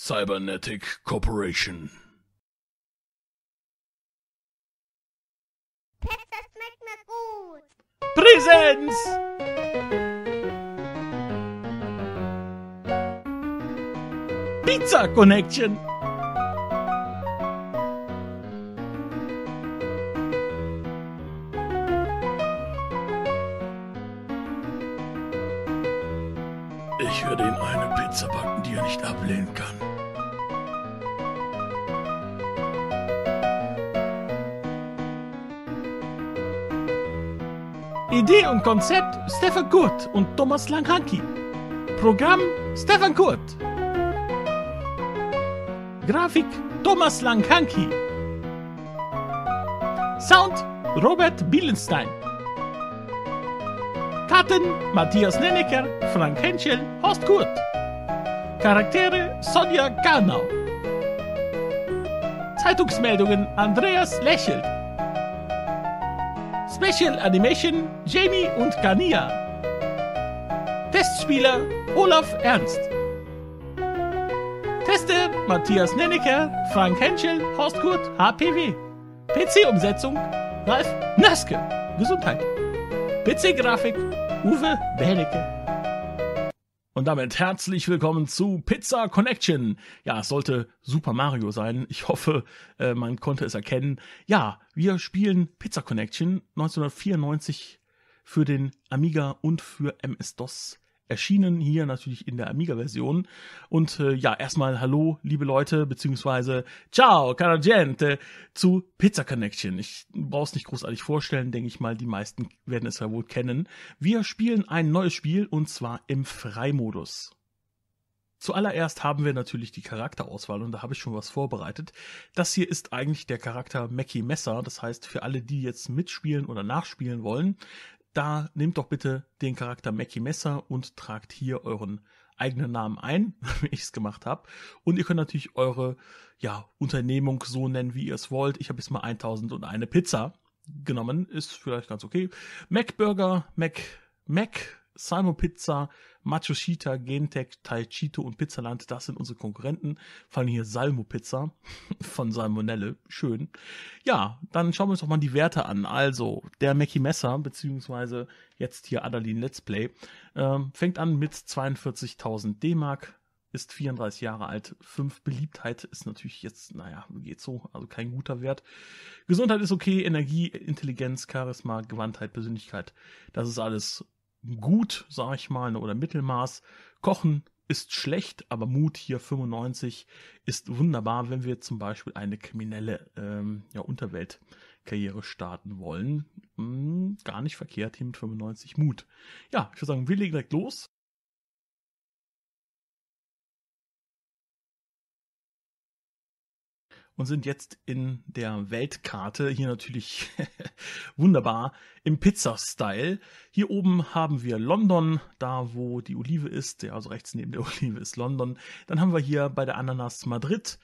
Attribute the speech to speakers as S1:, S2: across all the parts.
S1: Cybernetic Corporation. Pizza schmeckt mir gut. Präsenz! Pizza Connection. Ich werde ihm eine Pizza backen, die er nicht ablehnen kann. Idee und Konzept Stefan Kurt und Thomas Langhanki. Programm Stefan Kurt. Grafik Thomas Langhanki. Sound Robert Billenstein. Karten Matthias Nennecker, Frank Henschel, Horst Kurt. Charaktere Sonja Garnau. Zeitungsmeldungen Andreas Lächelt. Special Animation Jamie und Kania. Testspieler Olaf Ernst. Tester Matthias Nennecker, Frank Henschel, Horst Kurt, HPW. PC-Umsetzung Ralf Naske, Gesundheit. PC-Grafik Uwe Bernecke. Und damit herzlich willkommen zu Pizza Connection. Ja, es sollte Super Mario sein. Ich hoffe, äh, man konnte es erkennen. Ja, wir spielen Pizza Connection 1994 für den Amiga und für MS-DOS erschienen hier natürlich in der Amiga-Version. Und äh, ja, erstmal hallo, liebe Leute, beziehungsweise ciao, cara gente, zu Pizza Connection. Ich brauch's nicht großartig vorstellen, denke ich mal, die meisten werden es ja wohl kennen. Wir spielen ein neues Spiel und zwar im Freimodus. Zuallererst haben wir natürlich die Charakterauswahl und da habe ich schon was vorbereitet. Das hier ist eigentlich der Charakter Mackie Messer, das heißt für alle, die jetzt mitspielen oder nachspielen wollen, da nehmt doch bitte den Charakter Mackie Messer und tragt hier euren eigenen Namen ein, wie ich es gemacht habe. Und ihr könnt natürlich eure ja, Unternehmung so nennen, wie ihr es wollt. Ich habe jetzt mal 1001 Pizza genommen, ist vielleicht ganz okay. Mac Burger, Mac, Mac Salmo Pizza, Macho Shita, Gentech, Tai Chito und Pizzaland, das sind unsere Konkurrenten. Vor allem hier Salmo Pizza von Salmonelle. Schön. Ja, dann schauen wir uns doch mal die Werte an. Also, der Mackie Messer, beziehungsweise jetzt hier Adalin Let's Play, ähm, fängt an mit 42.000 D-Mark, ist 34 Jahre alt. 5 Beliebtheit ist natürlich jetzt, naja, geht so, also kein guter Wert. Gesundheit ist okay, Energie, Intelligenz, Charisma, Gewandtheit, Persönlichkeit. Das ist alles gut, sag ich mal, oder Mittelmaß. Kochen ist schlecht, aber Mut hier 95 ist wunderbar, wenn wir zum Beispiel eine kriminelle ähm, ja, Unterweltkarriere starten wollen. Hm, gar nicht verkehrt hier mit 95 Mut. Ja, ich würde sagen, wir legen direkt los. und sind jetzt in der Weltkarte. Hier natürlich wunderbar im Pizza-Style. Hier oben haben wir London, da wo die Olive ist, ja, also rechts neben der Olive ist London. Dann haben wir hier bei der Ananas Madrid.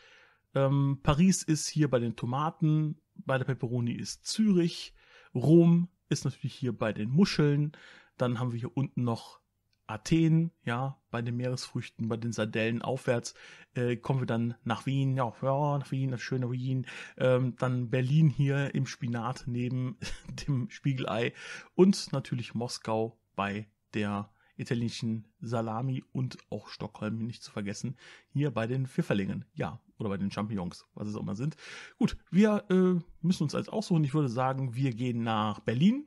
S1: Ähm, Paris ist hier bei den Tomaten, bei der Peperoni ist Zürich. Rom ist natürlich hier bei den Muscheln. Dann haben wir hier unten noch Athen, ja, bei den Meeresfrüchten, bei den Sardellen aufwärts, äh, kommen wir dann nach Wien, ja, ja nach Wien, das schöne Wien, ähm, dann Berlin hier im Spinat neben dem Spiegelei und natürlich Moskau bei der italienischen Salami und auch Stockholm nicht zu vergessen, hier bei den Pfifferlingen, ja, oder bei den Champignons, was es auch immer sind. Gut, wir äh, müssen uns als aussuchen. Ich würde sagen, wir gehen nach Berlin.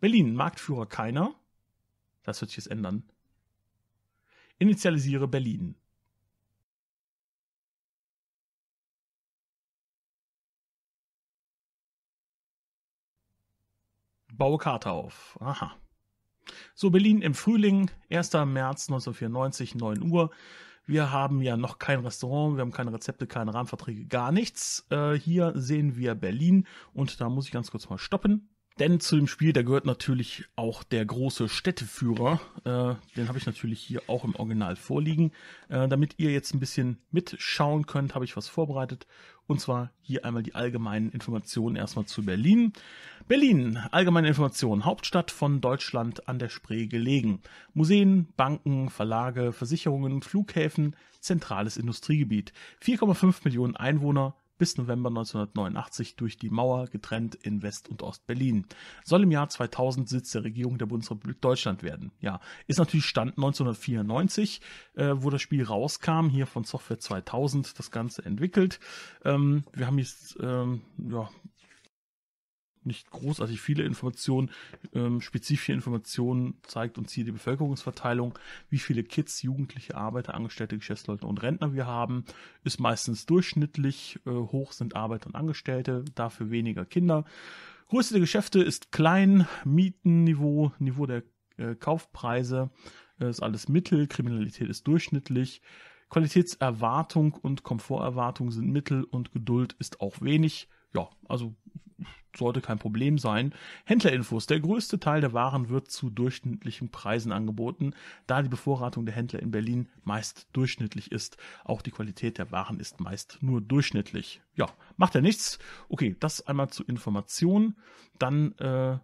S1: Berlin, Marktführer keiner, das wird sich jetzt ändern. Initialisiere Berlin. Baue Karte auf. Aha. So, Berlin im Frühling, 1. März 1994, 9 Uhr. Wir haben ja noch kein Restaurant, wir haben keine Rezepte, keine Rahmenverträge, gar nichts. Äh, hier sehen wir Berlin und da muss ich ganz kurz mal stoppen. Denn zu dem Spiel, da gehört natürlich auch der große Städteführer. Äh, den habe ich natürlich hier auch im Original vorliegen. Äh, damit ihr jetzt ein bisschen mitschauen könnt, habe ich was vorbereitet. Und zwar hier einmal die allgemeinen Informationen erstmal zu Berlin. Berlin, allgemeine Informationen, Hauptstadt von Deutschland an der Spree gelegen. Museen, Banken, Verlage, Versicherungen, Flughäfen, zentrales Industriegebiet. 4,5 Millionen Einwohner, bis November 1989 durch die Mauer getrennt in West- und Ost-Berlin. Soll im Jahr 2000 Sitz der Regierung der Bundesrepublik Deutschland werden. Ja, ist natürlich Stand 1994, äh, wo das Spiel rauskam, hier von Software 2000 das Ganze entwickelt. Ähm, wir haben jetzt ähm, ja, nicht großartig viele Informationen, ähm, spezifische Informationen zeigt uns hier die Bevölkerungsverteilung, wie viele Kids, Jugendliche, Arbeiter, Angestellte, Geschäftsleute und Rentner wir haben, ist meistens durchschnittlich, äh, hoch sind Arbeiter und Angestellte, dafür weniger Kinder. Größe der Geschäfte ist klein, Mietenniveau, Niveau der äh, Kaufpreise äh, ist alles mittel, Kriminalität ist durchschnittlich, Qualitätserwartung und Komforterwartung sind mittel und Geduld ist auch wenig. Ja, also sollte kein Problem sein. Händlerinfos. Der größte Teil der Waren wird zu durchschnittlichen Preisen angeboten, da die Bevorratung der Händler in Berlin meist durchschnittlich ist. Auch die Qualität der Waren ist meist nur durchschnittlich. Ja, macht ja nichts. Okay, das einmal zur Information. Dann äh,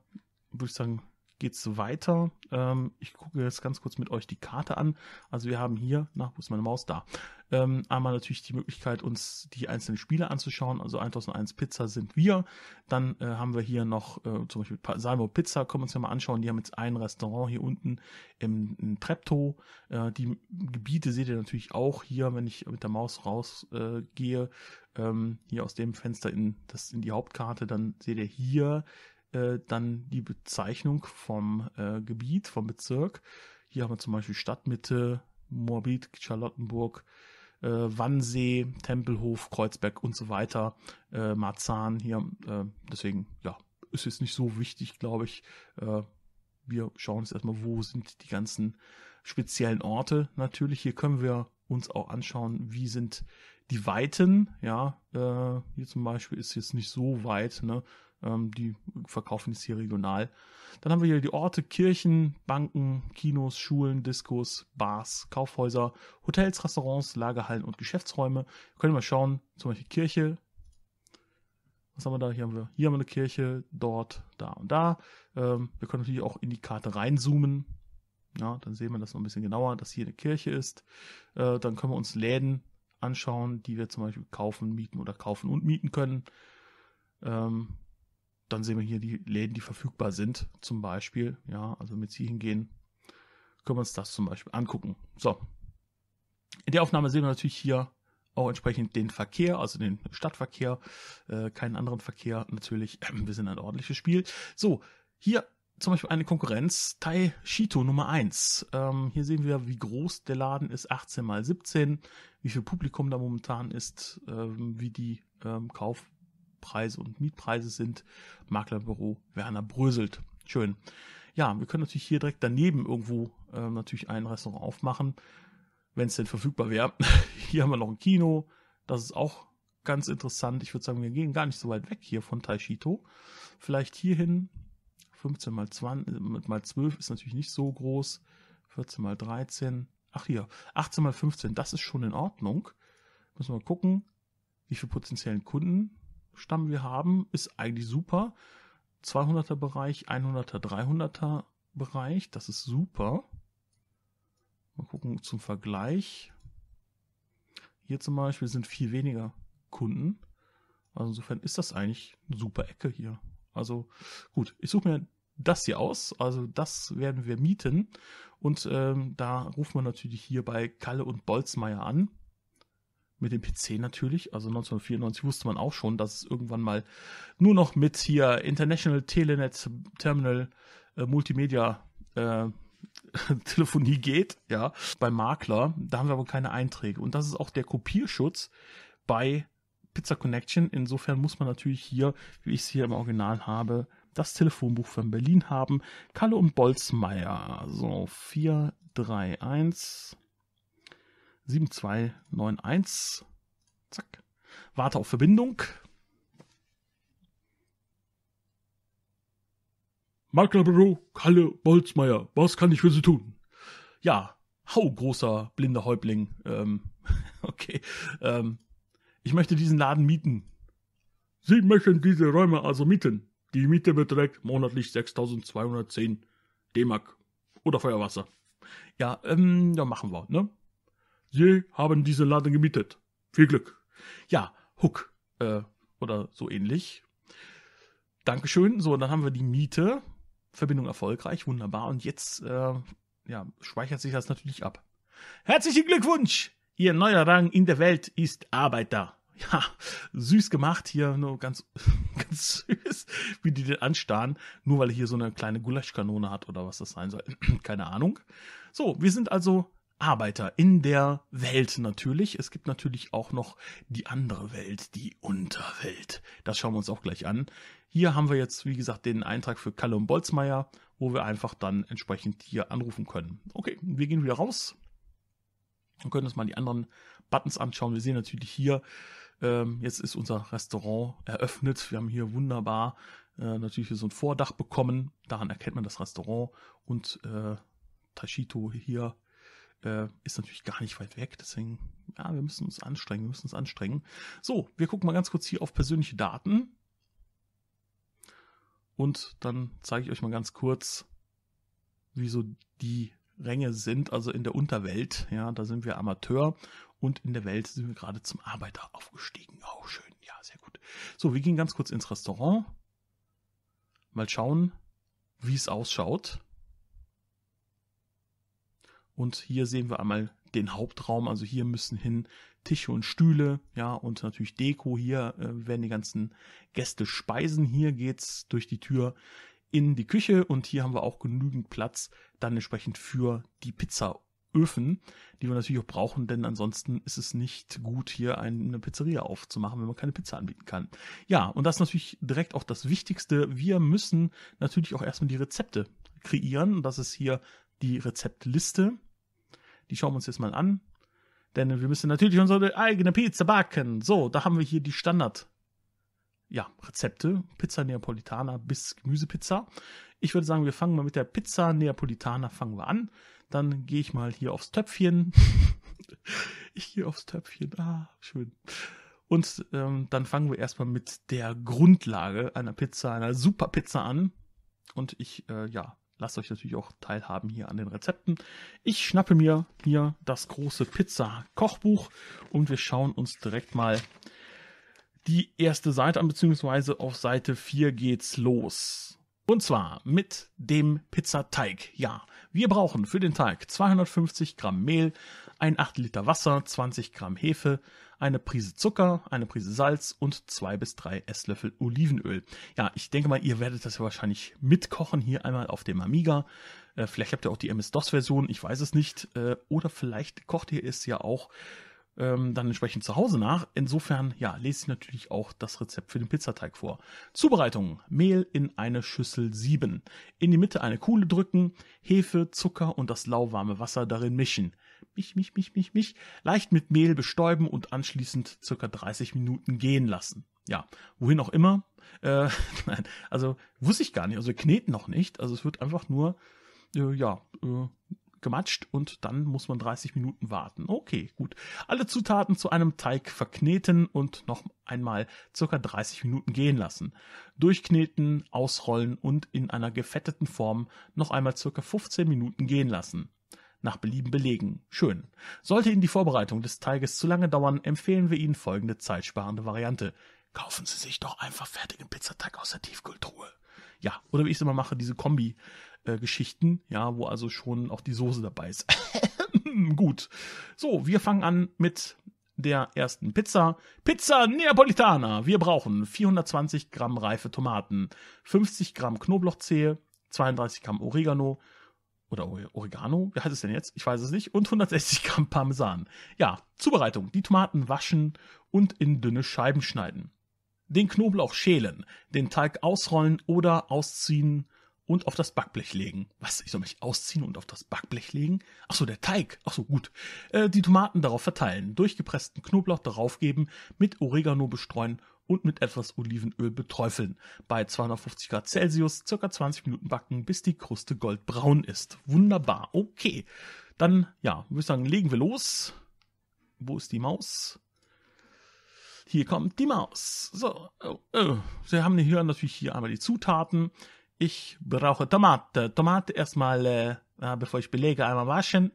S1: würde ich sagen, geht es weiter. Ähm, ich gucke jetzt ganz kurz mit euch die Karte an. Also wir haben hier, na, wo ist meine Maus? Da. Ähm, einmal natürlich die Möglichkeit, uns die einzelnen Spiele anzuschauen. Also 1001 Pizza sind wir. Dann äh, haben wir hier noch äh, zum Beispiel Salmo Pizza, können wir uns ja mal anschauen. Die haben jetzt ein Restaurant hier unten im, im Treptow. Äh, die Gebiete seht ihr natürlich auch hier, wenn ich mit der Maus rausgehe. Äh, ähm, hier aus dem Fenster in, das, in die Hauptkarte, dann seht ihr hier äh, dann die Bezeichnung vom äh, Gebiet, vom Bezirk. Hier haben wir zum Beispiel Stadtmitte, Morbid, Charlottenburg, äh, Wannsee, Tempelhof, Kreuzberg und so weiter, äh, Marzahn hier. Äh, deswegen, ja, ist jetzt nicht so wichtig, glaube ich. Äh, wir schauen jetzt erstmal, wo sind die ganzen speziellen Orte. Natürlich, hier können wir uns auch anschauen, wie sind die Weiten. Ja, äh, hier zum Beispiel ist jetzt nicht so weit. Ne? Ähm, die verkaufen es hier regional. Dann haben wir hier die Orte, Kirchen, Banken, Kinos, Schulen, Diskos, Bars, Kaufhäuser, Hotels, Restaurants, Lagerhallen und Geschäftsräume. Wir können wir mal schauen, zum Beispiel Kirche. Was haben wir da? Hier haben wir, hier haben wir eine Kirche, dort, da und da. Ähm, wir können natürlich auch in die Karte reinzoomen. Ja, dann sehen wir das noch ein bisschen genauer, dass hier eine Kirche ist. Äh, dann können wir uns Läden anschauen, die wir zum Beispiel kaufen, mieten oder kaufen und mieten können. Ähm, dann sehen wir hier die Läden, die verfügbar sind, zum Beispiel. Ja, also mit Sie hingehen, können wir uns das zum Beispiel angucken. So. In der Aufnahme sehen wir natürlich hier auch entsprechend den Verkehr, also den Stadtverkehr, äh, keinen anderen Verkehr natürlich. wir sind ein ordentliches Spiel. So, hier zum Beispiel eine Konkurrenz, Tai Shito Nummer 1. Ähm, hier sehen wir, wie groß der Laden ist, 18 mal 17, wie viel Publikum da momentan ist, ähm, wie die ähm, Kauf Kaufpreise und Mietpreise sind. Maklerbüro Werner Bröselt. Schön. Ja, wir können natürlich hier direkt daneben irgendwo äh, natürlich ein Restaurant aufmachen, wenn es denn verfügbar wäre. hier haben wir noch ein Kino. Das ist auch ganz interessant. Ich würde sagen, wir gehen gar nicht so weit weg hier von Taishito. Vielleicht hierhin. 15 mal 20, mal 12 ist natürlich nicht so groß. 14 mal 13. Ach hier, 18 mal 15, das ist schon in Ordnung. Müssen wir gucken, wie viele potenziellen Kunden Stamm wir haben, ist eigentlich super. 200er Bereich, 100er, 300er Bereich, das ist super. Mal gucken zum Vergleich. Hier zum Beispiel sind viel weniger Kunden. Also insofern ist das eigentlich eine super Ecke hier. Also gut, ich suche mir das hier aus. Also das werden wir mieten. Und ähm, da ruft man natürlich hier bei Kalle und Bolzmeier an mit dem PC natürlich. Also 1994 wusste man auch schon, dass es irgendwann mal nur noch mit hier International Telenet Terminal äh, Multimedia äh, Telefonie geht, ja, bei Makler. Da haben wir aber keine Einträge. Und das ist auch der Kopierschutz bei Pizza Connection. Insofern muss man natürlich hier, wie ich es hier im Original habe, das Telefonbuch von Berlin haben. Kalle und Bolzmeier. So, 431. 7291. Zack. Warte auf Verbindung. Büro, Kalle Bolzmeier, was kann ich für Sie tun? Ja, hau, großer blinder Häuptling. Ähm, okay. Ähm, ich möchte diesen Laden mieten. Sie möchten diese Räume also mieten. Die Miete beträgt monatlich 6210 D-Mark oder Feuerwasser. Ja, ähm, dann machen wir, ne? je haben diese Laden gemietet. Viel Glück. Ja, Hook äh, oder so ähnlich. Dankeschön. So, dann haben wir die Miete. Verbindung erfolgreich, wunderbar. Und jetzt äh, ja, speichert sich das natürlich ab. Herzlichen Glückwunsch! Ihr neuer Rang in der Welt ist Arbeiter. Ja, süß gemacht hier, nur ganz, ganz süß, wie die den anstarren, nur weil er hier so eine kleine Gulaschkanone hat oder was das sein soll. Keine Ahnung. So, wir sind also Arbeiter in der Welt natürlich. Es gibt natürlich auch noch die andere Welt, die Unterwelt. Das schauen wir uns auch gleich an. Hier haben wir jetzt, wie gesagt, den Eintrag für Kalle und Bolzmeier, wo wir einfach dann entsprechend hier anrufen können. Okay, wir gehen wieder raus und können uns mal die anderen Buttons anschauen. Wir sehen natürlich hier, ähm, jetzt ist unser Restaurant eröffnet. Wir haben hier wunderbar äh, natürlich so ein Vordach bekommen. Daran erkennt man das Restaurant und äh, Tashito hier äh, ist natürlich gar nicht weit weg, deswegen, ja, wir müssen uns anstrengen, wir müssen uns anstrengen. So, wir gucken mal ganz kurz hier auf persönliche Daten. Und dann zeige ich euch mal ganz kurz, wieso die Ränge sind. Also in der Unterwelt, ja, da sind wir Amateur und in der Welt sind wir gerade zum Arbeiter aufgestiegen. Auch oh, schön, ja, sehr gut. So, wir gehen ganz kurz ins Restaurant. Mal schauen, wie es ausschaut. Und hier sehen wir einmal den Hauptraum. Also hier müssen hin Tische und Stühle, ja, und natürlich Deko. Hier äh, werden die ganzen Gäste speisen. Hier geht's durch die Tür in die Küche und hier haben wir auch genügend Platz dann entsprechend für die Pizzaöfen, die wir natürlich auch brauchen, denn ansonsten ist es nicht gut, hier eine Pizzeria aufzumachen, wenn man keine Pizza anbieten kann. Ja, und das ist natürlich direkt auch das Wichtigste. Wir müssen natürlich auch erstmal die Rezepte kreieren. Das ist hier die Rezeptliste die schauen wir uns jetzt mal an. Denn wir müssen natürlich unsere eigene Pizza backen. So, da haben wir hier die Standard. Ja, Rezepte. Pizza Neapolitana bis Gemüsepizza. Ich würde sagen, wir fangen mal mit der Pizza Neapolitana fangen wir an. Dann gehe ich mal hier aufs Töpfchen. ich gehe aufs Töpfchen. Ah, schön. Und ähm, dann fangen wir erstmal mit der Grundlage einer Pizza, einer Superpizza an. Und ich, äh, ja, lasst euch natürlich auch teilhaben hier an den Rezepten. Ich schnappe mir hier das große Pizza-Kochbuch und wir schauen uns direkt mal die erste Seite an, beziehungsweise auf Seite 4 geht's los. Und zwar mit dem Pizzateig. Ja, wir brauchen für den Teig 250 Gramm Mehl, ein Achtel Liter Wasser, 20 Gramm Hefe, eine Prise Zucker, eine Prise Salz und zwei bis drei Esslöffel Olivenöl. Ja, ich denke mal, ihr werdet das ja wahrscheinlich mitkochen hier einmal auf dem Amiga. Äh, vielleicht habt ihr auch die MS-DOS-Version, ich weiß es nicht. Äh, oder vielleicht kocht ihr es ja auch ähm, dann entsprechend zu Hause nach. Insofern, ja, lese ich natürlich auch das Rezept für den Pizzateig vor. Zubereitung. Mehl in eine Schüssel sieben. In die Mitte eine Kuhle drücken, Hefe, Zucker und das lauwarme Wasser darin mischen mich, mich, mich, mich, mich, leicht mit Mehl bestäuben und anschließend circa 30 Minuten gehen lassen. Ja, wohin auch immer. Äh, nein, also wusste ich gar nicht. Also kneten noch nicht. Also es wird einfach nur, äh, ja, äh, gematscht und dann muss man 30 Minuten warten. Okay, gut. Alle Zutaten zu einem Teig verkneten und noch einmal circa 30 Minuten gehen lassen. Durchkneten, ausrollen und in einer gefetteten Form noch einmal circa 15 Minuten gehen lassen nach Belieben belegen. Schön. Sollte Ihnen die Vorbereitung des Teiges zu lange dauern, empfehlen wir Ihnen folgende zeitsparende Variante. Kaufen Sie sich doch einfach fertigen Pizzateig aus der Tiefkühltruhe. Ja, oder wie ich es immer mache, diese Kombi-Geschichten, äh, ja, wo also schon auch die Soße dabei ist. Gut. So, wir fangen an mit der ersten Pizza. Pizza Neapolitana. Wir brauchen 420 Gramm reife Tomaten, 50 Gramm Knoblauchzehe, 32 Gramm Oregano, oder Oregano, wie heißt es denn jetzt? Ich weiß es nicht. Und 160 Gramm Parmesan. Ja, Zubereitung. Die Tomaten waschen und in dünne Scheiben schneiden. Den Knoblauch schälen, den Teig ausrollen oder ausziehen und auf das Backblech legen. Was? Ich soll mich ausziehen und auf das Backblech legen? Ach so, der Teig. Ach so, gut. Äh, die Tomaten darauf verteilen, durchgepressten Knoblauch darauf geben, mit Oregano bestreuen und mit etwas Olivenöl beträufeln. Bei 250 Grad Celsius circa 20 Minuten backen, bis die Kruste goldbraun ist. Wunderbar. Okay. Dann, ja, würde ich sagen, legen wir los. Wo ist die Maus? Hier kommt die Maus. So, oh, oh. Sie haben hier natürlich hier einmal die Zutaten. Ich brauche Tomate. Tomate erstmal äh, äh, bevor ich belege, einmal waschen.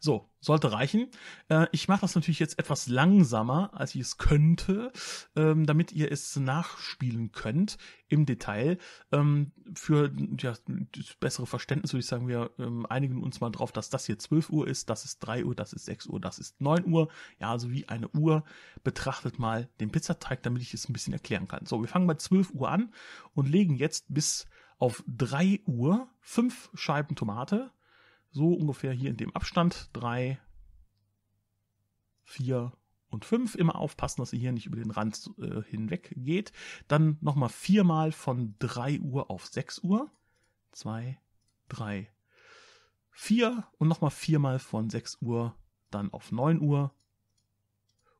S1: So, sollte reichen. Äh, ich mache das natürlich jetzt etwas langsamer, als ich es könnte, ähm, damit ihr es nachspielen könnt im Detail. Ähm, für ja, das bessere Verständnis würde ich sagen, wir ähm, einigen uns mal drauf, dass das hier 12 Uhr ist, das ist 3 Uhr, das ist 6 Uhr, das ist 9 Uhr. Ja, also wie eine Uhr. Betrachtet mal den Pizzateig, damit ich es ein bisschen erklären kann. So, wir fangen bei 12 Uhr an und legen jetzt bis auf 3 Uhr 5 Scheiben Tomate, so ungefähr hier in dem Abstand, 3, 4 und 5. Immer aufpassen, dass sie hier nicht über den Rand äh, hinweg geht. Dann nochmal mal von 3 Uhr auf 6 Uhr. 2, 3, 4 und nochmal mal von 6 Uhr dann auf 9 Uhr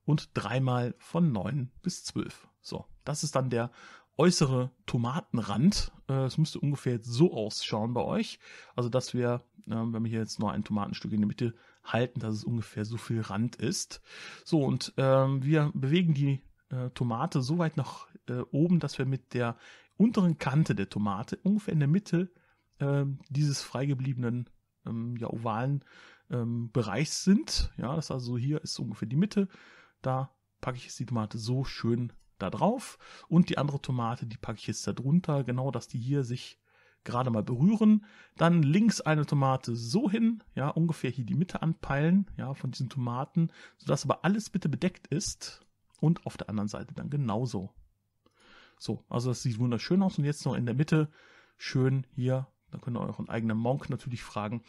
S1: und dreimal von 9 bis 12. So, das ist dann der äußere Tomatenrand. Äh, es müsste ungefähr so ausschauen bei euch. Also, dass wir, ähm, wenn wir hier jetzt nur ein Tomatenstück in der Mitte halten, dass es ungefähr so viel Rand ist. So, und ähm, wir bewegen die äh, Tomate so weit nach äh, oben, dass wir mit der unteren Kante der Tomate ungefähr in der Mitte ähm, dieses freigebliebenen ja, ovalen Bereichs sind. Ja, das ist also hier ist ungefähr die Mitte. Da packe ich jetzt die Tomate so schön da drauf und die andere Tomate, die packe ich jetzt da drunter, genau, dass die hier sich gerade mal berühren. Dann links eine Tomate so hin, ja, ungefähr hier die Mitte anpeilen, ja, von diesen Tomaten, sodass aber alles bitte bedeckt ist und auf der anderen Seite dann genauso. So, also das sieht wunderschön aus und jetzt noch in der Mitte schön hier, da könnt ihr euren eigenen Monk natürlich fragen,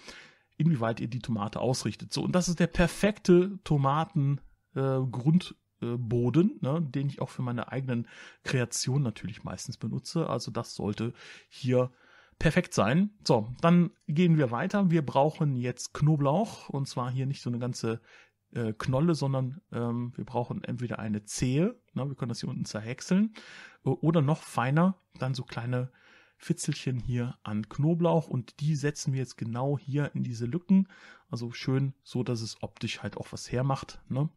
S1: inwieweit ihr die Tomate ausrichtet. So, und das ist der perfekte Tomaten äh, Grund äh, Boden, ne, den ich auch für meine eigenen Kreationen natürlich meistens benutze. Also das sollte hier perfekt sein. So, dann gehen wir weiter. Wir brauchen jetzt Knoblauch und zwar hier nicht so eine ganze äh, Knolle, sondern ähm, wir brauchen entweder eine Zehe, ne, wir können das hier unten zerhäckseln, oder noch feiner, dann so kleine Fitzelchen hier an Knoblauch und die setzen wir jetzt genau hier in diese Lücken. Also schön so, dass es optisch halt auch was hermacht. Ne?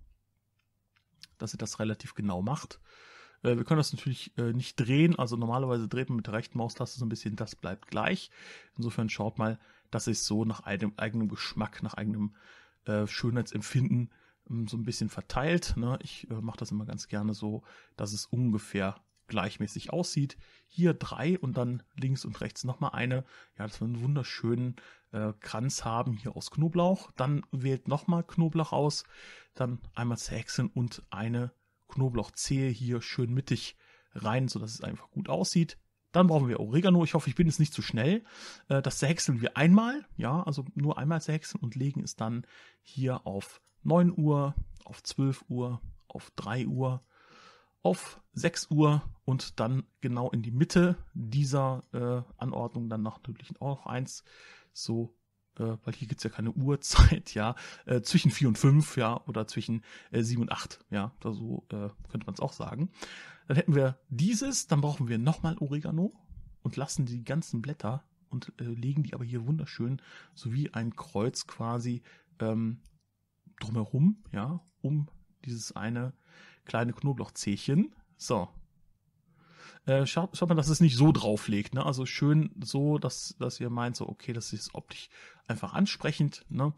S1: dass sie das relativ genau macht. Äh, wir können das natürlich äh, nicht drehen, also normalerweise dreht man mit der rechten Maustaste so ein bisschen, das bleibt gleich. Insofern schaut mal, dass sich so nach einem, eigenem Geschmack, nach eigenem äh, Schönheitsempfinden ähm, so ein bisschen verteilt. Ne? Ich mache das immer ganz gerne so, dass es ungefähr gleichmäßig aussieht. Hier drei und dann links und rechts nochmal eine. Ja, dass wir einen wunderschönen äh, Kranz haben, hier aus Knoblauch. Dann wählt nochmal Knoblauch aus, dann einmal zerhäckseln und eine Knoblauchzehe hier schön mittig rein, sodass es einfach gut aussieht. Dann brauchen wir Oregano. Ich hoffe, ich bin jetzt nicht zu schnell. Äh, das zerhäckseln wir einmal, ja, also nur einmal zerhäckseln und legen es dann hier auf 9 Uhr, auf 12 Uhr, auf 3 Uhr, auf 6 Uhr und dann genau in die Mitte dieser äh, Anordnung dann natürlich auch noch eins so, äh, weil hier gibt es ja keine Uhrzeit, ja, äh, zwischen 4 und 5, ja, oder zwischen äh, 7 und 8, ja, da so äh, könnte man es auch sagen. Dann hätten wir dieses, dann brauchen wir nochmal Oregano und lassen die ganzen Blätter und äh, legen die aber hier wunderschön so wie ein Kreuz quasi ähm, drumherum, ja, um dieses eine kleine Knoblauchzehchen. So, äh, schaut, schaut mal, dass es nicht so drauf legt. Ne? Also schön so, dass, dass ihr meint, so, okay, das ist optisch einfach ansprechend. Ne?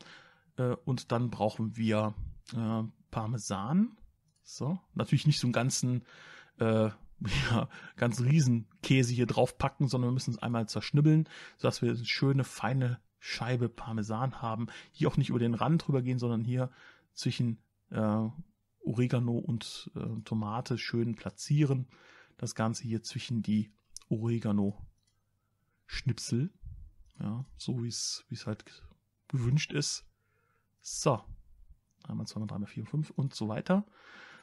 S1: Äh, und dann brauchen wir äh, Parmesan. So, natürlich nicht so einen ganzen, äh, ja, ganz riesen Käse hier draufpacken, sondern wir müssen es einmal zerschnibbeln, sodass wir eine schöne, feine Scheibe Parmesan haben. Hier auch nicht über den Rand drüber gehen, sondern hier zwischen äh, Oregano und äh, Tomate schön platzieren das Ganze hier zwischen die Oregano-Schnipsel. Ja, so wie es halt gewünscht ist. So. Einmal, zweimal, dreimal, vier, fünf und so weiter.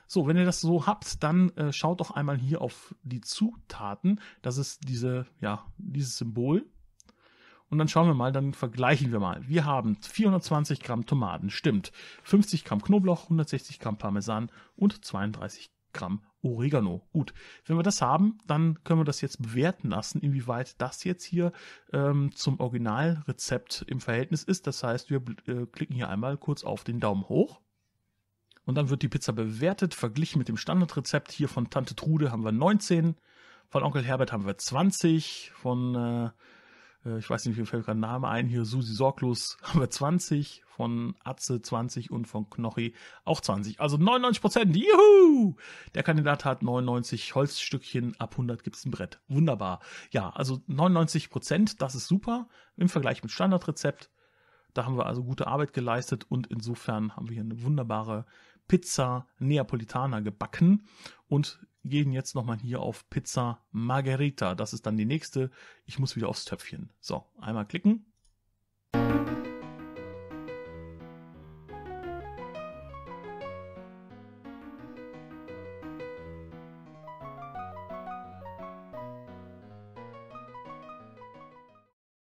S1: So, wenn ihr das so habt, dann äh, schaut doch einmal hier auf die Zutaten. Das ist diese, ja, dieses Symbol. Und dann schauen wir mal, dann vergleichen wir mal. Wir haben 420 Gramm Tomaten, stimmt. 50 Gramm Knoblauch, 160 Gramm Parmesan und 32 Gramm Oregano. Gut, wenn wir das haben, dann können wir das jetzt bewerten lassen, inwieweit das jetzt hier ähm, zum Originalrezept im Verhältnis ist. Das heißt, wir äh, klicken hier einmal kurz auf den Daumen hoch. Und dann wird die Pizza bewertet, verglichen mit dem Standardrezept. Hier von Tante Trude haben wir 19, von Onkel Herbert haben wir 20, von äh, äh, ich weiß nicht, mir fällt gerade Name ein, hier Susi Sorglos haben wir 20, von Atze 20 und von Knochi auch 20. Also 99 Prozent, juhu! Der Kandidat hat 99 Holzstückchen, ab 100 gibt es ein Brett. Wunderbar. Ja, also 99 Prozent, das ist super im Vergleich mit Standardrezept. Da haben wir also gute Arbeit geleistet und insofern haben wir hier eine wunderbare Pizza Neapolitana gebacken und gehen jetzt nochmal hier auf Pizza Margherita. Das ist dann die nächste. Ich muss wieder aufs Töpfchen. So, einmal klicken.